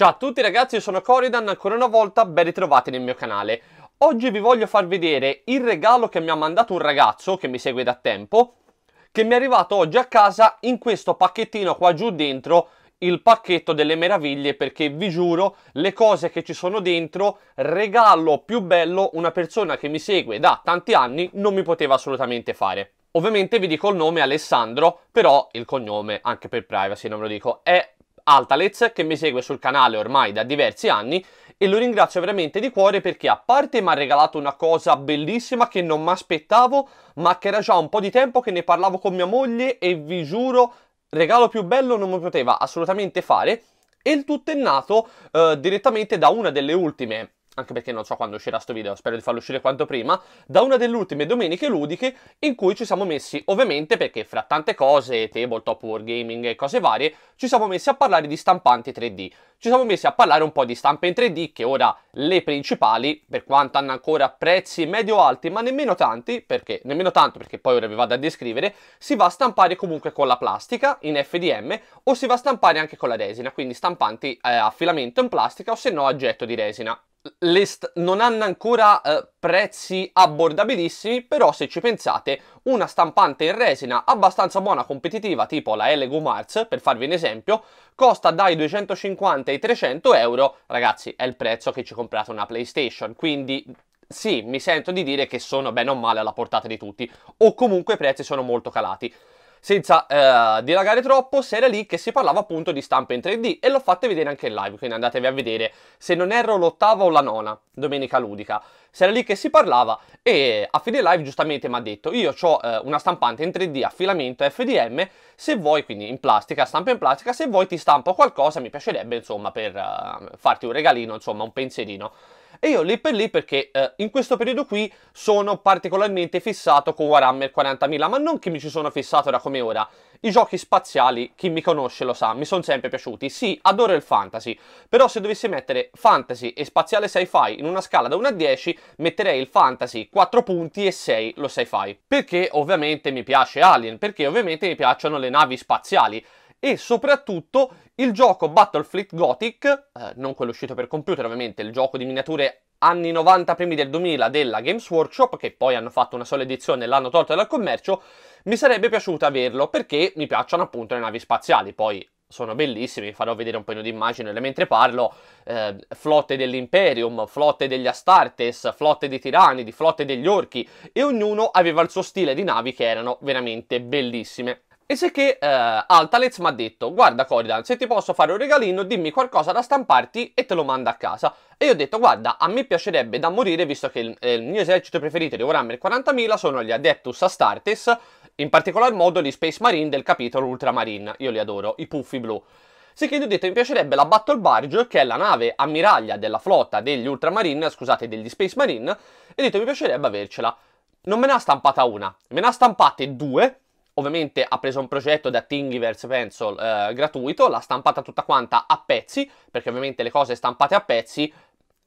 Ciao a tutti ragazzi, io sono Coridan, ancora una volta ben ritrovati nel mio canale. Oggi vi voglio far vedere il regalo che mi ha mandato un ragazzo, che mi segue da tempo, che mi è arrivato oggi a casa in questo pacchettino qua giù dentro, il pacchetto delle meraviglie, perché vi giuro, le cose che ci sono dentro, regalo più bello, una persona che mi segue da tanti anni non mi poteva assolutamente fare. Ovviamente vi dico il nome Alessandro, però il cognome, anche per privacy non ve lo dico, è Altalez che mi segue sul canale ormai da diversi anni e lo ringrazio veramente di cuore perché a parte mi ha regalato una cosa bellissima che non mi aspettavo ma che era già un po' di tempo che ne parlavo con mia moglie e vi giuro regalo più bello non mi poteva assolutamente fare e il tutto è nato eh, direttamente da una delle ultime anche perché non so quando uscirà questo video, spero di farlo uscire quanto prima, da una delle ultime domeniche ludiche in cui ci siamo messi, ovviamente perché fra tante cose, tabletop, wargaming e cose varie, ci siamo messi a parlare di stampanti 3D. Ci siamo messi a parlare un po' di stampe in 3D che ora le principali, per quanto hanno ancora prezzi medio-alti, ma nemmeno tanti, perché nemmeno tanto perché poi ora vi vado a descrivere, si va a stampare comunque con la plastica in FDM o si va a stampare anche con la resina, quindi stampanti eh, a filamento in plastica o se no a getto di resina list non hanno ancora eh, prezzi abbordabilissimi, però se ci pensate, una stampante in resina abbastanza buona competitiva, tipo la LG Mars, per farvi un esempio, costa dai 250 ai 300 euro, ragazzi, è il prezzo che ci comprate una PlayStation, quindi sì, mi sento di dire che sono bene o male alla portata di tutti, o comunque i prezzi sono molto calati senza eh, dilagare troppo, se era lì che si parlava appunto di stampa in 3D e l'ho fatta vedere anche in live, quindi andatevi a vedere, se non erro l'ottava o la nona, domenica ludica, se era lì che si parlava e a fine live giustamente mi ha detto io ho eh, una stampante in 3D a filamento FDM, se vuoi, quindi in plastica, stampa in plastica, se vuoi ti stampo qualcosa, mi piacerebbe insomma per eh, farti un regalino, insomma un pensierino. E io lì per lì perché eh, in questo periodo qui sono particolarmente fissato con Warhammer 40.000, ma non che mi ci sono fissato da come ora. I giochi spaziali, chi mi conosce lo sa, mi sono sempre piaciuti. Sì, adoro il fantasy, però se dovessi mettere fantasy e spaziale sci-fi in una scala da 1 a 10, metterei il fantasy 4 punti e 6 lo sci-fi. Perché ovviamente mi piace Alien, perché ovviamente mi piacciono le navi spaziali e soprattutto il gioco Battlefleet Gothic, eh, non quello uscito per computer ovviamente, il gioco di miniature anni 90 primi del 2000 della Games Workshop, che poi hanno fatto una sola edizione e l'hanno tolta dal commercio, mi sarebbe piaciuto averlo perché mi piacciono appunto le navi spaziali, poi sono bellissime, vi farò vedere un paio di immagini mentre parlo, eh, flotte dell'Imperium, flotte degli Astartes, flotte dei Tiranidi, flotte degli Orchi, e ognuno aveva il suo stile di navi che erano veramente bellissime. E se che eh, Altalez mi ha detto, guarda Coridan, se ti posso fare un regalino, dimmi qualcosa da stamparti e te lo manda a casa. E io ho detto, guarda, a me piacerebbe da morire, visto che il, eh, il mio esercito preferito di Warhammer 40.000 sono gli Adeptus Astartes, in particolar modo gli Space Marine del capitolo Ultramarine, io li adoro, i puffi blu. Se che gli ho detto mi piacerebbe la Battle Barge, che è la nave ammiraglia della flotta degli Ultramarine, scusate, degli Space Marine, e ho detto mi piacerebbe avercela. Non me ne ha stampata una, me ne ha stampate due, ovviamente ha preso un progetto da Thingiverse Pencil eh, gratuito, l'ha stampata tutta quanta a pezzi, perché ovviamente le cose stampate a pezzi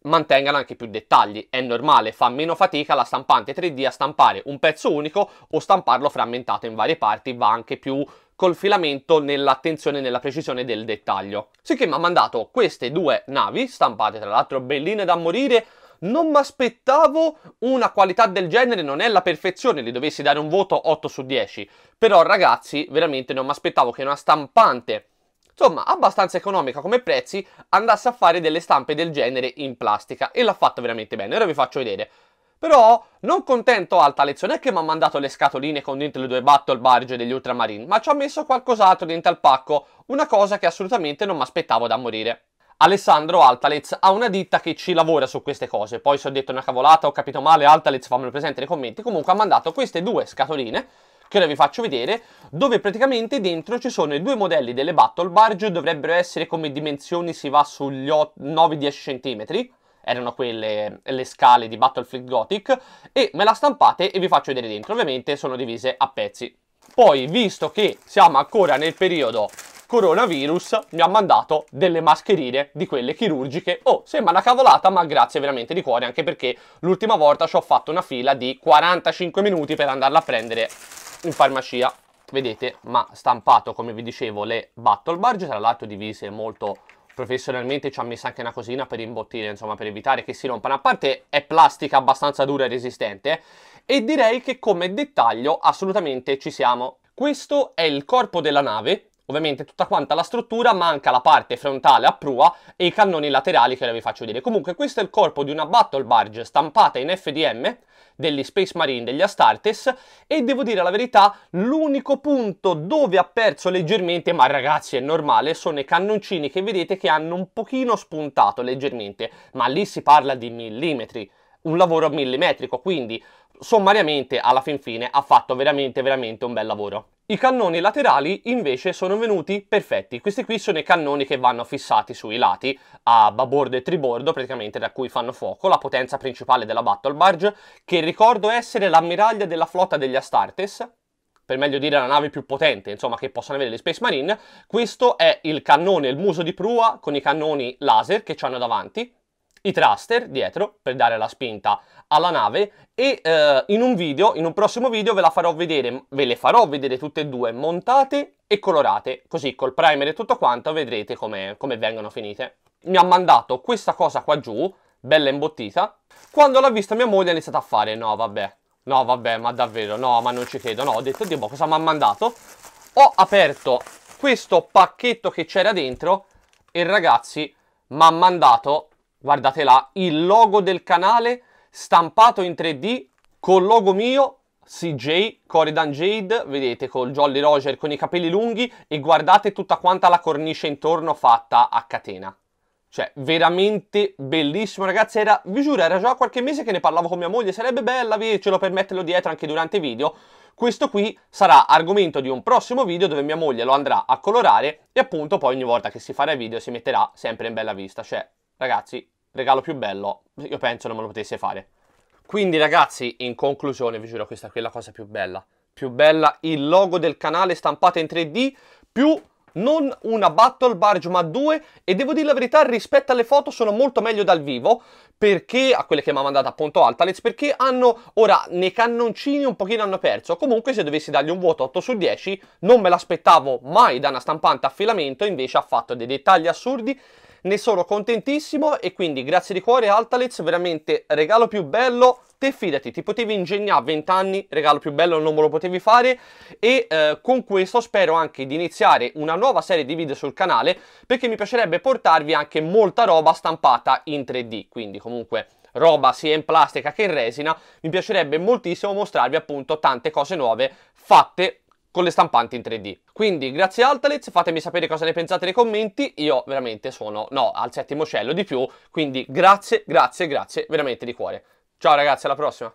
mantengano anche più dettagli. È normale, fa meno fatica la stampante 3D a stampare un pezzo unico o stamparlo frammentato in varie parti, va anche più col filamento nell'attenzione e nella precisione del dettaglio. Sì che mi ha mandato queste due navi, stampate tra l'altro belline da morire, non mi aspettavo una qualità del genere, non è la perfezione, gli dovessi dare un voto 8 su 10, però ragazzi veramente non mi aspettavo che una stampante insomma abbastanza economica come prezzi andasse a fare delle stampe del genere in plastica e l'ha fatta veramente bene, ora vi faccio vedere. Però non contento alta lezione è che mi ha mandato le scatoline con dentro le due battle barge degli Ultramarine, ma ci ha messo qualcos'altro dentro al pacco, una cosa che assolutamente non mi aspettavo da morire. Alessandro Altalez ha una ditta che ci lavora su queste cose. Poi se ho detto una cavolata, ho capito male, Altalez fammelo presente nei commenti. Comunque ha mandato queste due scatoline che ora vi faccio vedere, dove praticamente dentro ci sono i due modelli delle Battle Barge, dovrebbero essere come dimensioni si va sugli 9-10 cm, erano quelle le scale di Battlefield Gothic, e me la stampate e vi faccio vedere dentro, ovviamente sono divise a pezzi. Poi, visto che siamo ancora nel periodo coronavirus mi ha mandato delle mascherine di quelle chirurgiche. Oh, sembra una cavolata, ma grazie veramente di cuore, anche perché l'ultima volta ci ho fatto una fila di 45 minuti per andarla a prendere in farmacia. Vedete, ma stampato, come vi dicevo, le battle barge, tra l'altro divise molto professionalmente ci ha messo anche una cosina per imbottire, insomma, per evitare che si rompano. A parte è plastica abbastanza dura e resistente. E direi che come dettaglio assolutamente ci siamo. Questo è il corpo della nave, ovviamente tutta quanta la struttura, manca la parte frontale a prua e i cannoni laterali che ora vi faccio vedere. Comunque questo è il corpo di una battle barge stampata in FDM degli Space Marine, degli Astartes e devo dire la verità l'unico punto dove ha perso leggermente, ma ragazzi è normale, sono i cannoncini che vedete che hanno un pochino spuntato leggermente, ma lì si parla di millimetri un lavoro millimetrico, quindi sommariamente alla fin fine ha fatto veramente veramente un bel lavoro. I cannoni laterali invece sono venuti perfetti, questi qui sono i cannoni che vanno fissati sui lati a babordo e tribordo praticamente da cui fanno fuoco, la potenza principale della Battle Barge che ricordo essere l'ammiraglia della flotta degli Astartes per meglio dire la nave più potente insomma che possono avere gli Space Marine questo è il cannone, il muso di prua con i cannoni laser che ci hanno davanti i thruster dietro per dare la spinta alla nave e eh, in un video, in un prossimo video ve la farò vedere, ve le farò vedere tutte e due montate e colorate, così col primer e tutto quanto vedrete come, come vengono finite. Mi ha mandato questa cosa qua giù, bella imbottita, quando l'ha vista mia moglie ha iniziato a fare, no vabbè, no vabbè, ma davvero, no, ma non ci credo, no, ho detto, oddio, cosa mi ha mandato? Ho aperto questo pacchetto che c'era dentro e ragazzi mi ha mandato guardate là, il logo del canale stampato in 3D col logo mio, CJ, Coridan Jade, vedete col Jolly Roger con i capelli lunghi e guardate tutta quanta la cornice intorno fatta a catena. Cioè, veramente bellissimo, ragazzi. Era, vi giuro, era già qualche mese che ne parlavo con mia moglie. Sarebbe bella avercelo per metterlo dietro anche durante i video. Questo qui sarà argomento di un prossimo video dove mia moglie lo andrà a colorare e appunto poi ogni volta che si farà il video si metterà sempre in bella vista. Cioè, ragazzi, regalo più bello io penso non me lo potesse fare. Quindi ragazzi, in conclusione, vi giuro, questa qui è la cosa più bella. Più bella il logo del canale stampato in 3D, più non una battle barge ma due e devo dire la verità rispetto alle foto sono molto meglio dal vivo perché a quelle che mi ha mandato appunto Altalez perché hanno ora nei cannoncini un pochino hanno perso comunque se dovessi dargli un vuoto 8 su 10 non me l'aspettavo mai da una stampante a filamento invece ha fatto dei dettagli assurdi ne sono contentissimo e quindi grazie di cuore Altalez, veramente regalo più bello, te fidati, ti potevi ingegnare a 20 anni, regalo più bello non me lo potevi fare e eh, con questo spero anche di iniziare una nuova serie di video sul canale perché mi piacerebbe portarvi anche molta roba stampata in 3D, quindi comunque roba sia in plastica che in resina, mi piacerebbe moltissimo mostrarvi appunto tante cose nuove fatte con le stampanti in 3D. Quindi grazie Altalez, fatemi sapere cosa ne pensate nei commenti, io veramente sono, no, al settimo cielo di più, quindi grazie, grazie, grazie veramente di cuore. Ciao ragazzi, alla prossima!